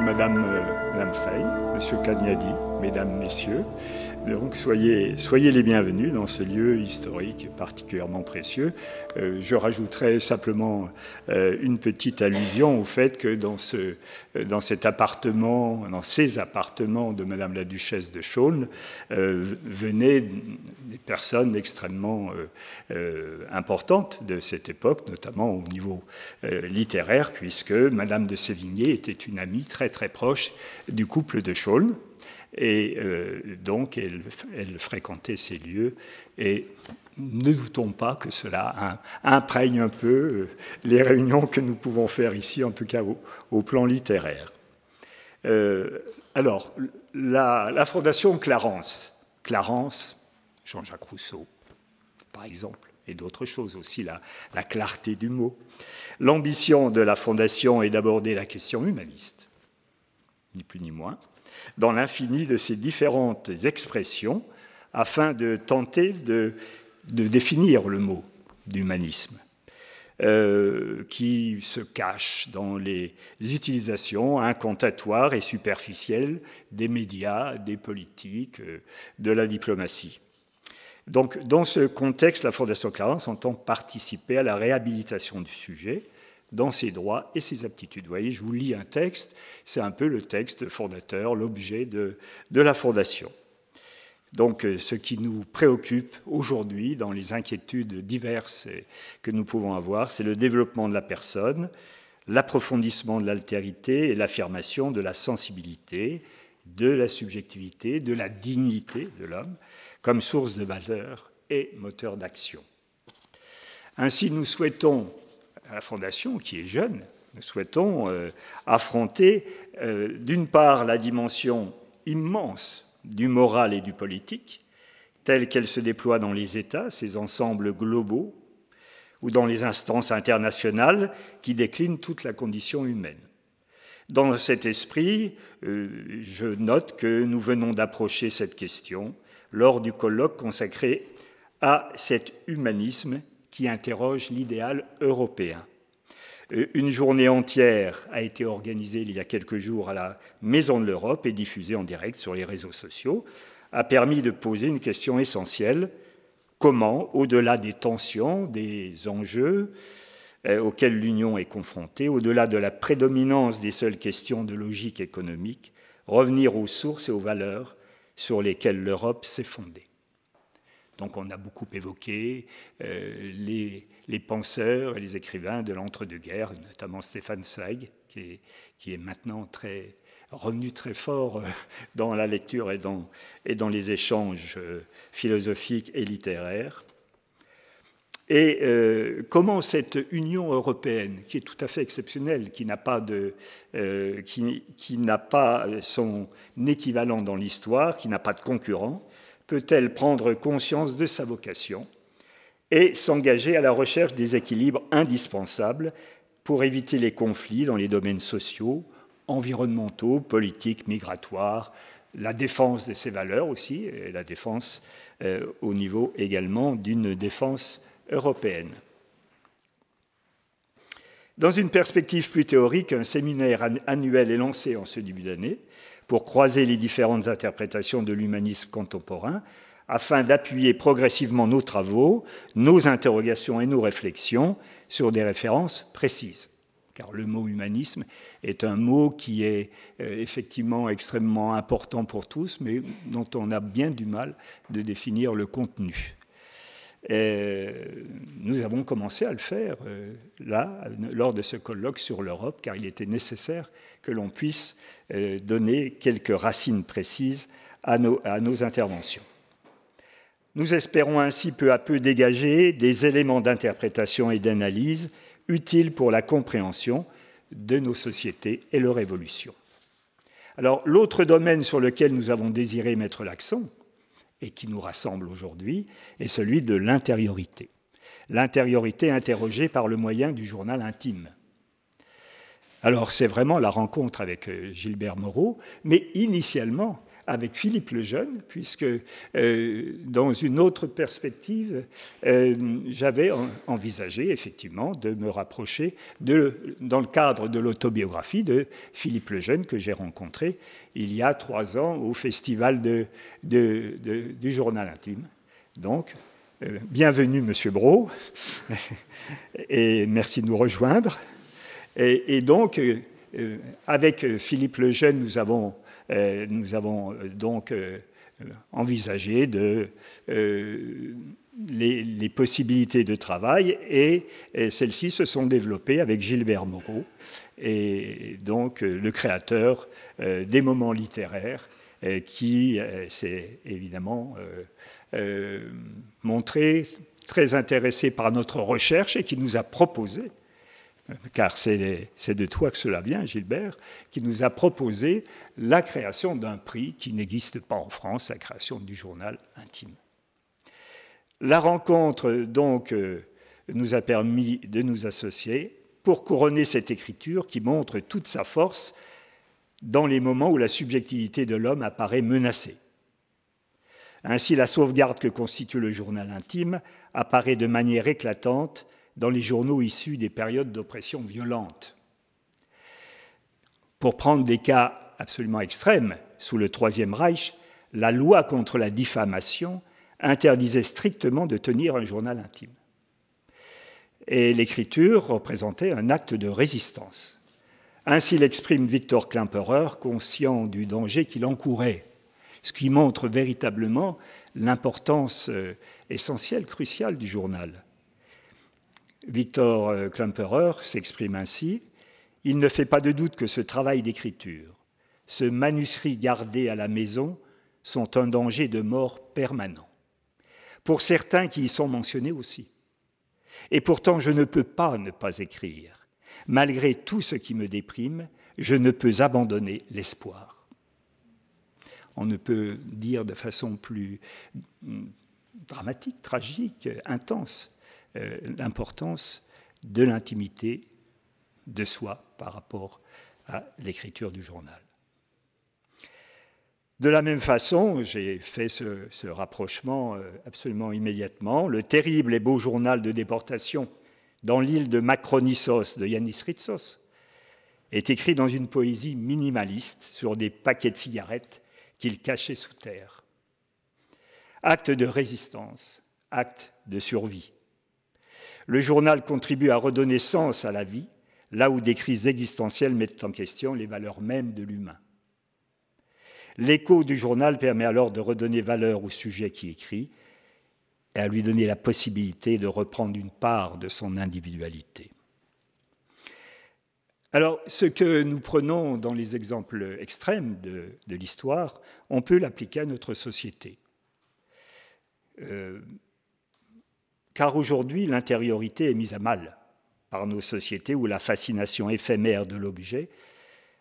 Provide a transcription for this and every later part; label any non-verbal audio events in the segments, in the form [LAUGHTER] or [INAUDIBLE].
Madame, euh, Monsieur Cagnadi, mesdames, messieurs. Donc soyez, soyez les bienvenus dans ce lieu historique particulièrement précieux. Euh, je rajouterai simplement euh, une petite allusion au fait que dans, ce, euh, dans cet appartement, dans ces appartements de Madame la Duchesse de Chaulnes, venaient des personnes extrêmement importantes de cette époque, notamment au niveau littéraire, puisque Madame de Sévigné était une amie très très proche du couple de Chaulnes. Et euh, donc, elle, fréquentait ces lieux. Et ne doutons pas que cela imprègne un peu euh, les réunions que nous pouvons faire ici, en tout cas au, plan littéraire. Euh, alors, la, Fondation Clarence, Clarence, Jean-Jacques Rousseau, par exemple, et d'autres choses aussi, la clarté du mot. L'ambition de la Fondation est d'aborder la question humaniste ni plus ni moins, dans l'infini de ces différentes expressions, afin de tenter de, définir le mot d'humanisme, euh, qui se cache dans les utilisations incantatoires et superficielles des médias, des politiques, euh, de la diplomatie. Donc, dans ce contexte, la Fondation Clarence entend participer à la réhabilitation du sujet dans ses droits et ses aptitudes. Vous voyez, je vous lis un texte, c'est un peu le texte fondateur, l'objet de, de la fondation. Donc euh, ce qui nous préoccupe aujourd'hui dans les inquiétudes diverses que nous pouvons avoir, c'est le développement de la personne, l'approfondissement de l'altérité et l'affirmation de la sensibilité, de la subjectivité, de la dignité de l'homme comme source de valeur et moteur d'action. Ainsi, nous souhaitons la Fondation, qui est jeune, nous souhaitons euh, affronter euh, d'une part la dimension immense du moral et du politique, telle qu'elle se déploie dans les États, ces ensembles globaux, ou dans les instances internationales qui déclinent toute la condition humaine. Dans cet esprit, euh, je note que nous venons d'approcher cette question lors du colloque consacré à cet humanisme qui interroge l'idéal européen. Euh, une journée entière a été organisée il y a quelques jours à la Maison de l'Europe et diffusée en direct sur les réseaux sociaux, a permis de poser une question essentielle. Comment, au-delà des tensions, des enjeux euh, auxquels l'Union est confrontée, au-delà de la prédominance des seules questions de logique économique, revenir aux sources et aux valeurs sur lesquelles l'Europe s'est fondée donc on a beaucoup évoqué euh, les, penseurs et les écrivains de l'entre-deux-guerres, notamment Stéphane Zweig, qui est, maintenant revenu très fort euh, dans la lecture et dans, les échanges euh, philosophiques et littéraires. Et comment cette Union européenne, qui est tout à fait exceptionnelle, qui n'a pas, qui n'a pas son équivalent dans l'histoire, qui n'a pas de concurrent, peut-elle prendre conscience de sa vocation et s'engager à la recherche des équilibres indispensables pour éviter les conflits dans les domaines sociaux, environnementaux, politiques, migratoires, la défense de ses valeurs aussi, et la défense euh, au niveau également d'une défense européenne. Dans une perspective plus théorique, un séminaire annuel est lancé en ce début d'année pour croiser les différentes interprétations de l'humanisme contemporain afin d'appuyer progressivement nos travaux, nos interrogations et nos réflexions sur des références précises. Car le mot humanisme est un mot qui est euh, effectivement extrêmement important pour tous, mais dont on a bien du mal de définir le contenu. Et euh, nous avons commencé à le faire euh, là, lors de ce colloque sur l'Europe, car il était nécessaire que l'on puisse euh, donner quelques racines précises à nos, à nos interventions. Nous espérons ainsi peu à peu dégager des éléments d'interprétation et d'analyse utiles pour la compréhension de nos sociétés et leur évolution. Alors, l'autre domaine sur lequel nous avons désiré mettre l'accent, et qui nous rassemble aujourd'hui, est celui de l'intériorité. L'intériorité interrogée par le moyen du journal intime. Alors c'est vraiment la rencontre avec euh, Gilbert Moreau, mais initialement, avec Philippe le Jeune, puisque euh, dans une autre perspective, euh, j'avais envisagé effectivement de me rapprocher, de, dans le cadre de l'autobiographie de Philippe le Jeune que j'ai rencontré il y a trois ans au festival de, du journal intime. Donc, euh, bienvenue Monsieur Bro, [LAUGHS] et merci de nous rejoindre. Et, et donc, avec Philippe le Jeune, nous avons euh, nous avons euh, donc euh, envisagé les, possibilités de travail et, celles-ci se sont développées avec Gilbert Moreau, et donc le créateur des moments littéraires qui s'est évidemment montré très intéressé par notre recherche et qui nous a proposé car c'est de toi que cela vient, Gilbert, qui nous a proposé la création d'un prix qui n'existe pas en France, la création du journal intime. La rencontre, donc, euh, nous a permis de nous associer pour couronner cette écriture qui montre toute sa force dans les moments où la subjectivité de l'homme apparaît menacée. Ainsi, la sauvegarde que constitue le journal intime apparaît de manière éclatante dans les journaux issus des périodes d'oppression violente. Pour prendre des cas absolument extrêmes, sous le Troisième Reich, la loi contre la diffamation interdisait strictement de tenir un journal intime. Et l'écriture représentait un acte de résistance. Ainsi l'exprime Victor Klimperer, conscient du danger qu'il encourait, ce qui montre véritablement l'importance euh, essentielle, cruciale du journal. Victor euh, Klemperer s'exprime ainsi Il ne fait pas de doute que ce travail d'écriture, ce manuscrit gardé à la maison, sont un danger de mort permanent. Pour certains qui y sont mentionnés aussi. Et pourtant, je ne peux pas ne pas écrire. Malgré tout ce qui me déprime, je ne peux abandonner l'espoir. On ne peut dire de façon plus mm, dramatique, tragique, intense euh, l'importance de l'intimité de soi par rapport à l'écriture du journal. De la même façon, j'ai fait ce, ce, rapprochement euh, absolument immédiatement. Le terrible et beau journal de déportation dans l'île de Macronissos de Yanis Ritsos est écrit dans une poésie minimaliste sur des paquets de cigarettes qu'il cachait sous terre. Acte de résistance, acte de survie. Le journal contribue à redonner sens à la vie, là où des crises existentielles mettent en question les valeurs mêmes de l'humain. L'écho du journal permet alors de redonner valeur au sujet qui écrit et à lui donner la possibilité de reprendre une part de son individualité. Alors, ce que nous prenons dans les exemples extrêmes de, l'histoire, on peut l'appliquer à notre société. Euh, car aujourd'hui l'intériorité est mise à mal par nos sociétés où la fascination éphémère de l'objet,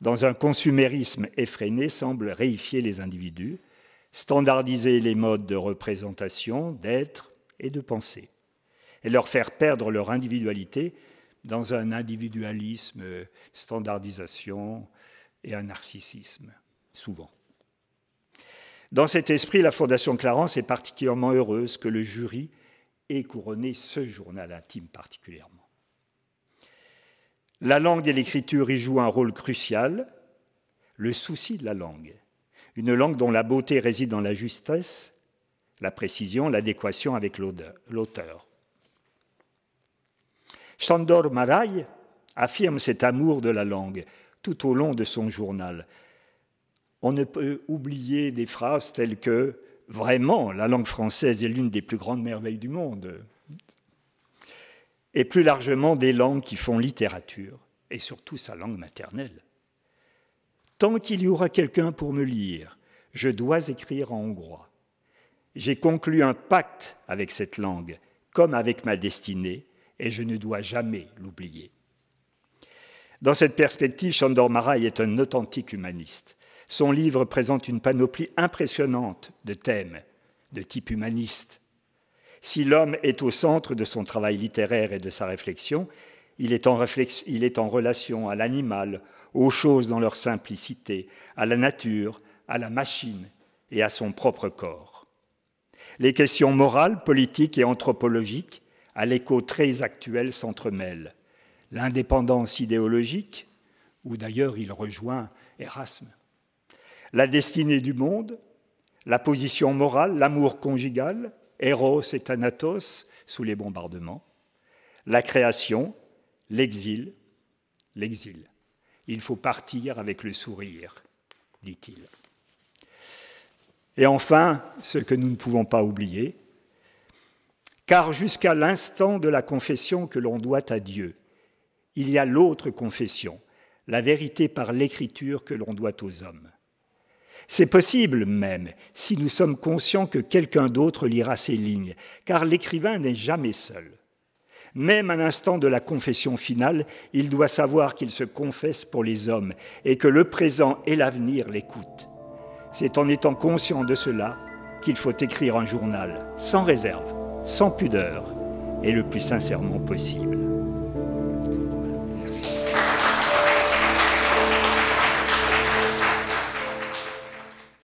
dans un consumérisme effréné, semble réifier les individus, standardiser les modes de représentation, d'être et de penser, et leur faire perdre leur individualité dans un individualisme, standardisation et un narcissisme, souvent. Dans cet esprit, la Fondation Clarence est particulièrement heureuse que le jury et couronner ce journal intime particulièrement. La langue et l'écriture y jouent un rôle crucial, le souci de la langue, une langue dont la beauté réside dans la justesse, la précision, l'adéquation avec l'auteur. Chandor Marai affirme cet amour de la langue tout au long de son journal. On ne peut oublier des phrases telles que vraiment, la langue française est l'une des plus grandes merveilles du monde, et plus largement des langues qui font littérature, et surtout sa langue maternelle. Tant qu'il y aura quelqu'un pour me lire, je dois écrire en hongrois. J'ai conclu un pacte avec cette langue, comme avec ma destinée, et je ne dois jamais l'oublier. Dans cette perspective, Chandor Marai est un authentique humaniste. Son livre présente une panoplie impressionnante de thèmes de type humaniste. Si l'homme est au centre de son travail littéraire et de sa réflexion, il est en, relation à l'animal, aux choses dans leur simplicité, à la nature, à la machine et à son propre corps. Les questions morales, politiques et anthropologiques, à l'écho très actuel, s'entremêlent. L'indépendance idéologique, où d'ailleurs il rejoint Erasme, la destinée du monde, la position morale, l'amour conjugal, Eros et Thanatos sous les bombardements, la création, l'exil, l'exil. Il faut partir avec le sourire, dit-il. Et enfin, ce que nous ne pouvons pas oublier, car jusqu'à l'instant de la confession que l'on doit à Dieu, il y a l'autre confession, la vérité par l'écriture que l'on doit aux hommes. C'est possible même si nous sommes conscients que quelqu'un d'autre lira ces lignes, car l'écrivain n'est jamais seul. Même à l'instant de la confession finale, il doit savoir qu'il se confesse pour les hommes et que le présent et l'avenir l'écoutent. C'est en étant conscient de cela qu'il faut écrire un journal, sans réserve, sans pudeur et le plus sincèrement possible.